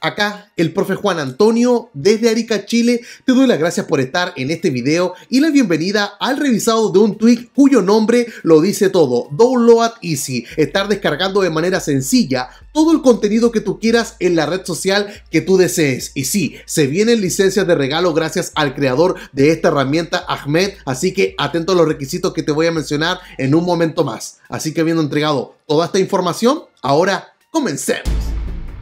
Acá el profe Juan Antonio desde Arica, Chile, te doy las gracias por estar en este video y la bienvenida al revisado de un tweet cuyo nombre lo dice todo, Download Easy, estar descargando de manera sencilla todo el contenido que tú quieras en la red social que tú desees. Y sí, se vienen licencias de regalo gracias al creador de esta herramienta, Ahmed, así que atento a los requisitos que te voy a mencionar en un momento más. Así que habiendo entregado toda esta información, ahora comencemos.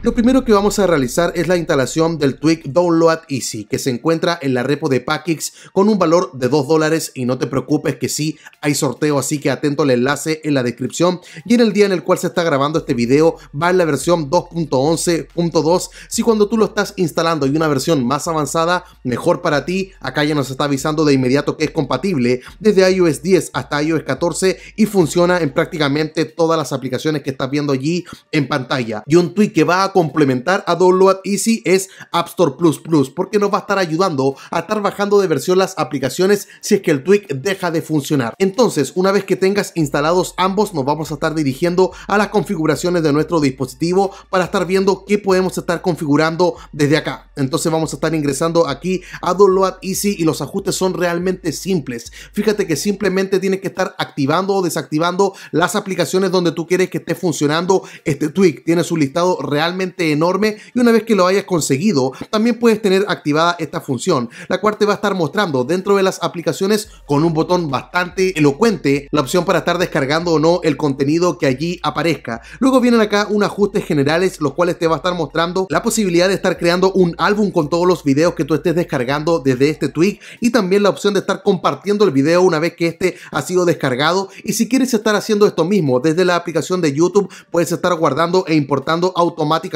Lo primero que vamos a realizar es la instalación del Twig Download Easy, que se encuentra en la repo de Packix con un valor de 2 dólares y no te preocupes que sí hay sorteo, así que atento al enlace en la descripción y en el día en el cual se está grabando este video va en la versión 2.11.2. Si cuando tú lo estás instalando y una versión más avanzada, mejor para ti, acá ya nos está avisando de inmediato que es compatible desde iOS 10 hasta iOS 14 y funciona en prácticamente todas las aplicaciones que estás viendo allí en pantalla. Y un tweak que va a complementar a Download Easy es App Store Plus Plus, porque nos va a estar ayudando a estar bajando de versión las aplicaciones si es que el tweak deja de funcionar. Entonces, una vez que tengas instalados ambos, nos vamos a estar dirigiendo a las configuraciones de nuestro dispositivo para estar viendo qué podemos estar configurando desde acá. Entonces vamos a estar ingresando aquí a Download Easy y los ajustes son realmente simples. Fíjate que simplemente tienes que estar activando o desactivando las aplicaciones donde tú quieres que esté funcionando este tweak. Tiene su listado realmente enorme y una vez que lo hayas conseguido, también puedes tener activada esta función, la cual te va a estar mostrando dentro de las aplicaciones con un botón bastante elocuente la opción para estar descargando o no el contenido que allí aparezca. Luego vienen acá un ajustes generales, los cuales te va a estar mostrando la posibilidad de estar creando un álbum con todos los videos que tú estés descargando desde este tweak y también la opción de estar compartiendo el video una vez que este ha sido descargado. Y si quieres estar haciendo esto mismo desde la aplicación de YouTube, puedes estar guardando e importando automáticamente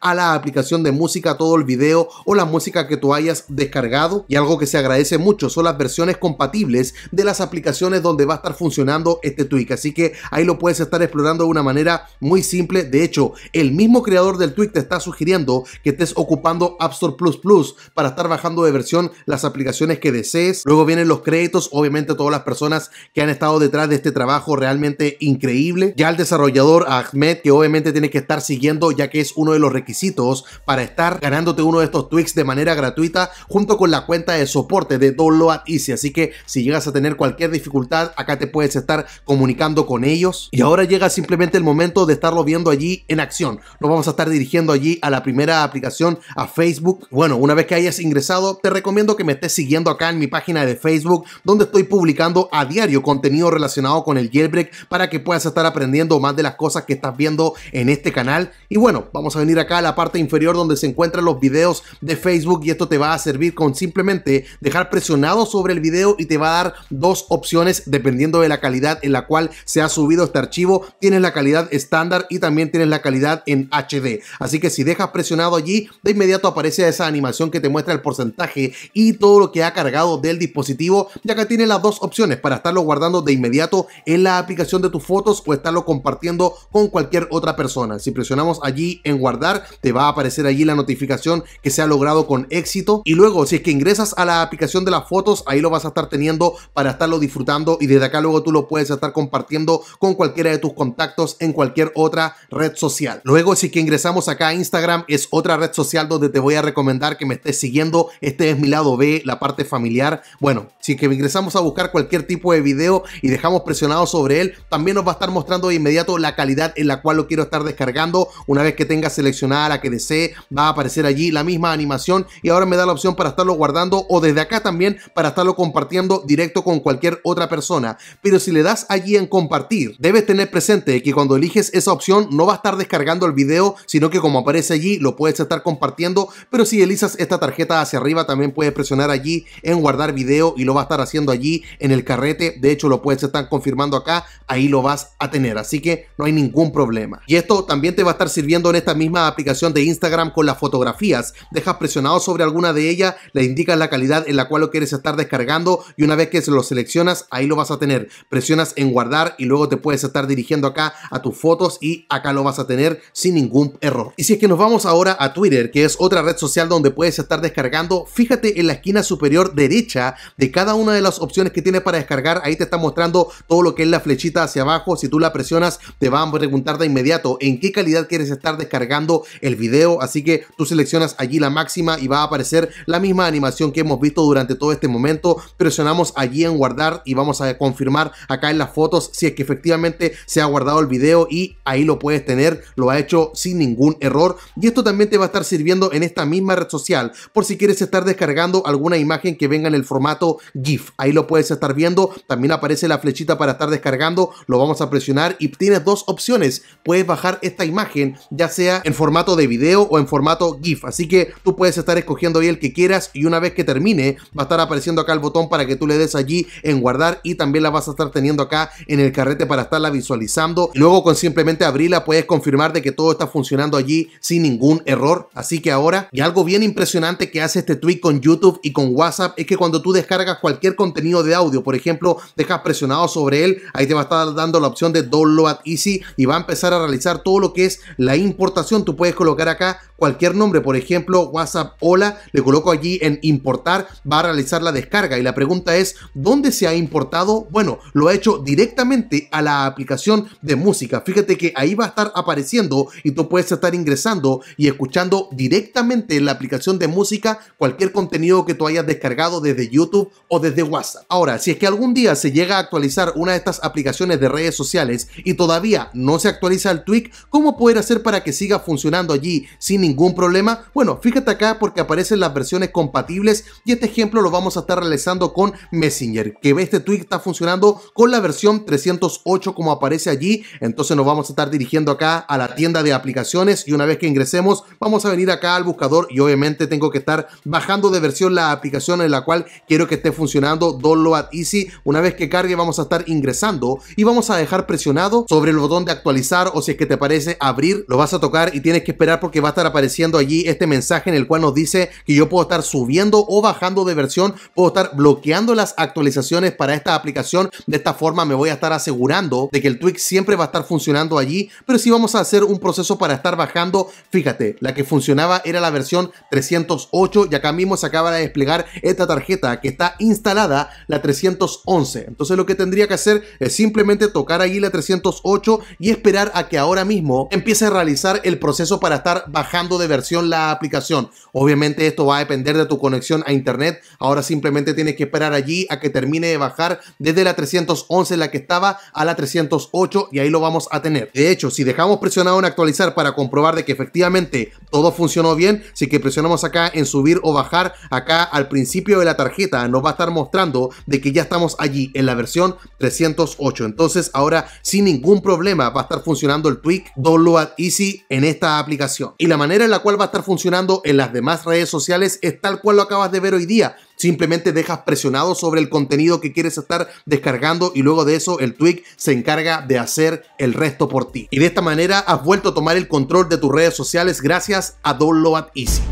a la aplicación de música todo el video o la música que tú hayas descargado. Y algo que se agradece mucho son las versiones compatibles de las aplicaciones donde va a estar funcionando este tweak. Así que ahí lo puedes estar explorando de una manera muy simple. De hecho, el mismo creador del tweak te está sugiriendo que estés ocupando App Store Plus Plus para estar bajando de versión las aplicaciones que desees. Luego vienen los créditos, obviamente todas las personas que han estado detrás de este trabajo realmente increíble. Ya el desarrollador Ahmed, que obviamente tiene que estar siguiendo ya que que es uno de los requisitos para estar ganándote uno de estos tweaks de manera gratuita junto con la cuenta de soporte de Download Easy. Así que si llegas a tener cualquier dificultad, acá te puedes estar comunicando con ellos. Y ahora llega simplemente el momento de estarlo viendo allí en acción. Nos vamos a estar dirigiendo allí a la primera aplicación, a Facebook. Bueno, una vez que hayas ingresado, te recomiendo que me estés siguiendo acá en mi página de Facebook, donde estoy publicando a diario contenido relacionado con el jailbreak para que puedas estar aprendiendo más de las cosas que estás viendo en este canal. Y bueno, vamos a venir acá a la parte inferior donde se encuentran los videos de Facebook y esto te va a servir con simplemente dejar presionado sobre el video y te va a dar dos opciones dependiendo de la calidad en la cual se ha subido este archivo. Tienes la calidad estándar y también tienes la calidad en HD. Así que si dejas presionado allí, de inmediato aparece esa animación que te muestra el porcentaje y todo lo que ha cargado del dispositivo. Y acá tienes las dos opciones para estarlo guardando de inmediato en la aplicación de tus fotos o estarlo compartiendo con cualquier otra persona. Si presionamos allí en guardar, te va a aparecer allí la notificación que se ha logrado con éxito. Y luego, si es que ingresas a la aplicación de las fotos, ahí lo vas a estar teniendo para estarlo disfrutando y desde acá luego tú lo puedes estar compartiendo con cualquiera de tus contactos en cualquier otra red social. Luego, si es que ingresamos acá a Instagram, es otra red social donde te voy a recomendar que me estés siguiendo. Este es mi lado B, la parte familiar. Bueno, si es que ingresamos a buscar cualquier tipo de video y dejamos presionado sobre él, también nos va a estar mostrando de inmediato la calidad en la cual lo quiero estar descargando una vez que tenga seleccionada, la que desee, va a aparecer allí la misma animación y ahora me da la opción para estarlo guardando o desde acá también para estarlo compartiendo directo con cualquier otra persona. Pero si le das allí en compartir, debes tener presente que cuando eliges esa opción no va a estar descargando el video, sino que como aparece allí lo puedes estar compartiendo, pero si elizas esta tarjeta hacia arriba también puedes presionar allí en guardar video y lo va a estar haciendo allí en el carrete, de hecho lo puedes estar confirmando acá, ahí lo vas a tener, así que no hay ningún problema. Y esto también te va a estar sirviendo esta misma aplicación de Instagram con las fotografías. Dejas presionado sobre alguna de ellas, le indicas la calidad en la cual lo quieres estar descargando y una vez que lo seleccionas, ahí lo vas a tener. Presionas en guardar y luego te puedes estar dirigiendo acá a tus fotos y acá lo vas a tener sin ningún error. Y si es que nos vamos ahora a Twitter, que es otra red social donde puedes estar descargando, fíjate en la esquina superior derecha de cada una de las opciones que tienes para descargar. Ahí te está mostrando todo lo que es la flechita hacia abajo. Si tú la presionas, te van a preguntar de inmediato en qué calidad quieres estar descargando el video, así que tú seleccionas allí la máxima y va a aparecer la misma animación que hemos visto durante todo este momento, presionamos allí en guardar y vamos a confirmar acá en las fotos si es que efectivamente se ha guardado el video y ahí lo puedes tener, lo ha hecho sin ningún error y esto también te va a estar sirviendo en esta misma red social por si quieres estar descargando alguna imagen que venga en el formato GIF, ahí lo puedes estar viendo, también aparece la flechita para estar descargando, lo vamos a presionar y tienes dos opciones, puedes bajar esta imagen ya sea en formato de video o en formato GIF. Así que tú puedes estar escogiendo ahí el que quieras y una vez que termine va a estar apareciendo acá el botón para que tú le des allí en guardar y también la vas a estar teniendo acá en el carrete para estarla visualizando. Y luego con simplemente abrirla puedes confirmar de que todo está funcionando allí sin ningún error. Así que ahora, y algo bien impresionante que hace este tweet con YouTube y con WhatsApp es que cuando tú descargas cualquier contenido de audio, por ejemplo, dejas presionado sobre él, ahí te va a estar dando la opción de Download Easy y va a empezar a realizar todo lo que es la importación tú puedes colocar acá cualquier nombre, por ejemplo, WhatsApp Hola, le coloco allí en importar, va a realizar la descarga. Y la pregunta es, ¿dónde se ha importado? Bueno, lo ha hecho directamente a la aplicación de música. Fíjate que ahí va a estar apareciendo y tú puedes estar ingresando y escuchando directamente en la aplicación de música cualquier contenido que tú hayas descargado desde YouTube o desde WhatsApp. Ahora, si es que algún día se llega a actualizar una de estas aplicaciones de redes sociales y todavía no se actualiza el tweak, ¿cómo poder hacer para que siga funcionando allí sin ningún problema? Bueno, fíjate acá porque aparecen las versiones compatibles y este ejemplo lo vamos a estar realizando con Messenger, que ve este tweet, está funcionando con la versión 308 como aparece allí, entonces nos vamos a estar dirigiendo acá a la tienda de aplicaciones y una vez que ingresemos vamos a venir acá al buscador y obviamente tengo que estar bajando de versión la aplicación en la cual quiero que esté funcionando Download Easy. Una vez que cargue vamos a estar ingresando y vamos a dejar presionado sobre el botón de actualizar o si es que te parece abrir, lo vas a a tocar y tienes que esperar porque va a estar apareciendo allí este mensaje en el cual nos dice que yo puedo estar subiendo o bajando de versión, puedo estar bloqueando las actualizaciones para esta aplicación. De esta forma me voy a estar asegurando de que el tweak siempre va a estar funcionando allí, pero si vamos a hacer un proceso para estar bajando, fíjate, la que funcionaba era la versión 308 y acá mismo se acaba de desplegar esta tarjeta que está instalada la 311. Entonces lo que tendría que hacer es simplemente tocar allí la 308 y esperar a que ahora mismo empiece a realizar el proceso para estar bajando de versión la aplicación. Obviamente esto va a depender de tu conexión a internet. Ahora simplemente tienes que esperar allí a que termine de bajar desde la 311 la que estaba a la 308 y ahí lo vamos a tener. De hecho, si dejamos presionado en actualizar para comprobar de que efectivamente todo funcionó bien, si que presionamos acá en subir o bajar, acá al principio de la tarjeta nos va a estar mostrando de que ya estamos allí en la versión 308. Entonces ahora sin ningún problema va a estar funcionando el tweak Download Easy en esta aplicación. Y la manera en la cual va a estar funcionando en las demás redes sociales es tal cual lo acabas de ver hoy día. Simplemente dejas presionado sobre el contenido que quieres estar descargando y luego de eso el tweak se encarga de hacer el resto por ti. Y de esta manera has vuelto a tomar el control de tus redes sociales gracias a Download Easy.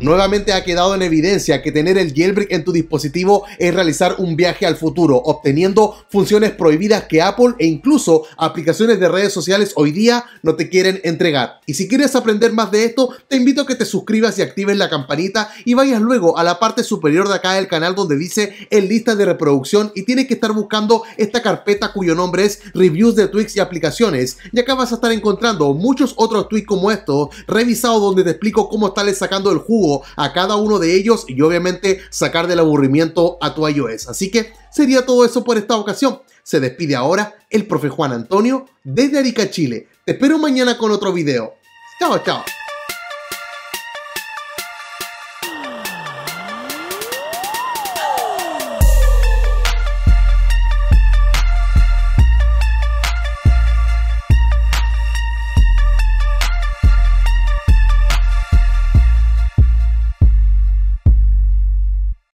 Nuevamente ha quedado en evidencia que tener el jailbreak en tu dispositivo es realizar un viaje al futuro, obteniendo funciones prohibidas que Apple e incluso aplicaciones de redes sociales hoy día no te quieren entregar. Y si quieres aprender más de esto, te invito a que te suscribas y actives la campanita y vayas luego a la parte superior de acá del canal donde dice en lista de reproducción y tienes que estar buscando esta carpeta cuyo nombre es reviews de tweaks y aplicaciones. Y acá vas a estar encontrando muchos otros tweaks como estos, revisados donde te explico cómo estarles sacando el jugo a cada uno de ellos y obviamente sacar del aburrimiento a tu iOS. Así que sería todo eso por esta ocasión. Se despide ahora el profe Juan Antonio desde Arica, Chile. Te espero mañana con otro video. Chao, chao.